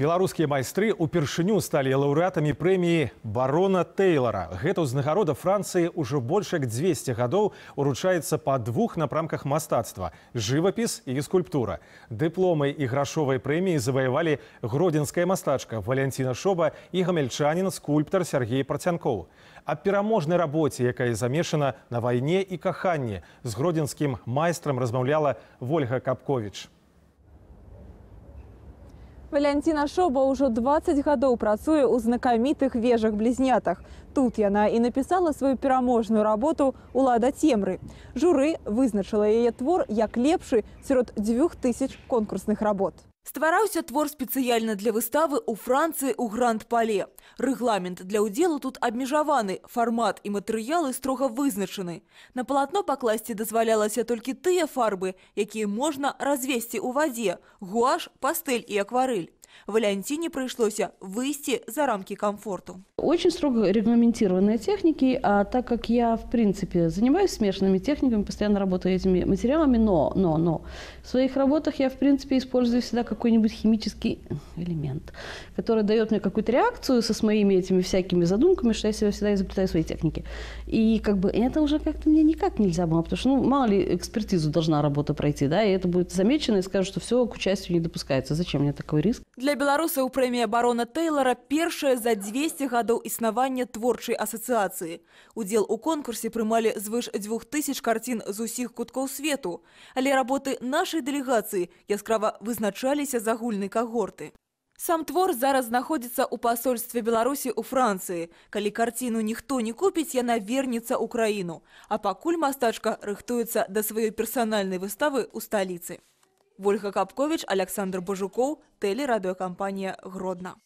беларускія майстры ўпершыню сталі лаўрэатамі прэміі барона тейлора гэта ўзнагарода францыі ўжо больш як 200 гадоў уручаецца па двух напрамках мастацтва жывапіс і скульптура дыпломай і грашовай прэміі заваявалі гродзенская мастачка валянціна шоба і гамельчанін скульптар сергей працянко а пераможнай рабоце якая замешана на вайне і каханні з гродзенскім майстрам размаўляла ольга капковіч у Валентина Шоба уже 20 годов працуе у знакомитых вежах близнятах. Тут яна и написала свою пераможную работу «Улада Темры». Журы вызначыла ее твор як лепшы сярод 2000 конкурсных работ. Ствараўся твор спецыяльна для выставы ў Францыі ў Гранд-Пале. Рэгламент для ўдзелу тут абмежаваны, фармат і матэрыялы строга вызначаны. На палатно пакласці дазвалялася толькі тыя фарбы, якія можна развесці ў вадзе – гуаш, пастэль і акварыль. Валентине пришлось выйти за рамки комфорта. Очень строго регламентированные техники, а так как я, в принципе, занимаюсь смешанными техниками, постоянно работаю этими материалами, но, но, но в своих работах я, в принципе, использую всегда какой-нибудь химический элемент, который дает мне какую-то реакцию со своими этими всякими задумками, что я себя всегда изобретаю свои техники. И как бы это уже как-то мне никак нельзя было, потому что, ну, мало ли, экспертизу должна работа пройти, да, и это будет замечено и скажут, что все к участию не допускается. Зачем мне такой риск? Для беларусаў прэмія барона Тэйлара першая за 200 гадоў існавання творчай асацыяцыі. Удзел у конкурсе прымалі звыш 2000 карцін з усіх куткоў свету, але работы нашай дэлегацыі яскрава вызначаліся з агульнай кагорты. Сам твор зараз знаходзіцца ў пасольстве Беларусі ў Францыі. Калі карціну ніхто не купіць, яна вернецца ў краіну. А пакуль мастачка рыхтуецца да сваёй персанальнай выставы ў сталіцы. Вольга Капкович, Александр Божуков, Телерадиокомпания Гродна.